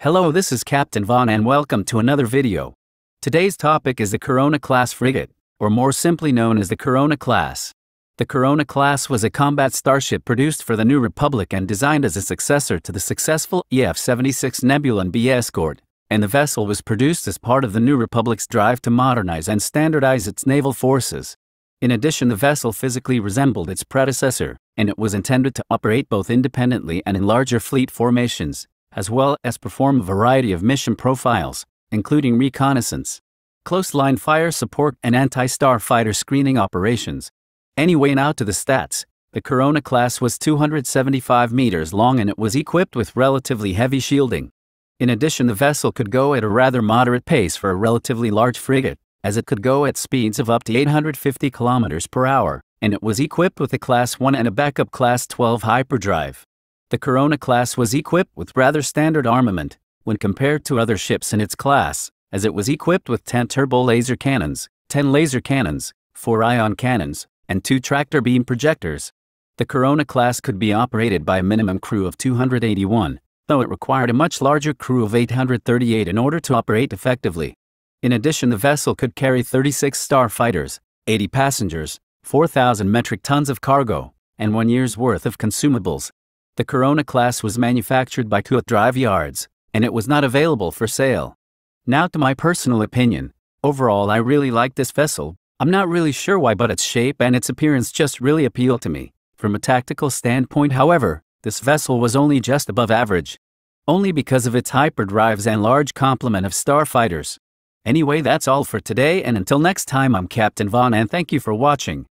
Hello, this is Captain Von and welcome to another video. Today's topic is the Corona class frigate, or more simply known as the Corona class. The Corona class was a combat starship produced for the New Republic and designed as a successor to the successful EF-76 Nebulan B escort, and the vessel was produced as part of the New Republic's drive to modernize and standardize its naval forces. In addition, the vessel physically resembled its predecessor, and it was intended to operate both independently and in larger fleet formations, as well as perform a variety of mission profiles, including reconnaissance, close-line fire support, and anti starfighter screening operations. Anyway, now to the stats. The Corona class was 275 meters long and it was equipped with relatively heavy shielding. In addition, the vessel could go at a rather moderate pace for a relatively large frigate, as it could go at speeds of up to 850 km per hour, and it was equipped with a Class 1 and a backup Class 12 hyperdrive. The Corona class was equipped with rather standard armament when compared to other ships in its class, as it was equipped with 10 turbo laser cannons, 10 laser cannons, 4 ion cannons, and 2 tractor beam projectors. The Corona class could be operated by a minimum crew of 281, though it required a much larger crew of 838 in order to operate effectively. In addition, the vessel could carry 36 starfighters, 80 passengers, 4,000 metric tons of cargo, and one year's worth of consumables. The Corona class was manufactured by Kuat Drive Yards, and it was not available for sale. Now to my personal opinion. Overall, I really like this vessel. I'm not really sure why, but its shape and its appearance just really appeal to me. From a tactical standpoint, however, this vessel was only just above average. Only because of its hyperdrives and large complement of starfighters. Anyway, that's all for today, and until next time, I'm Captain Vaughn, and thank you for watching.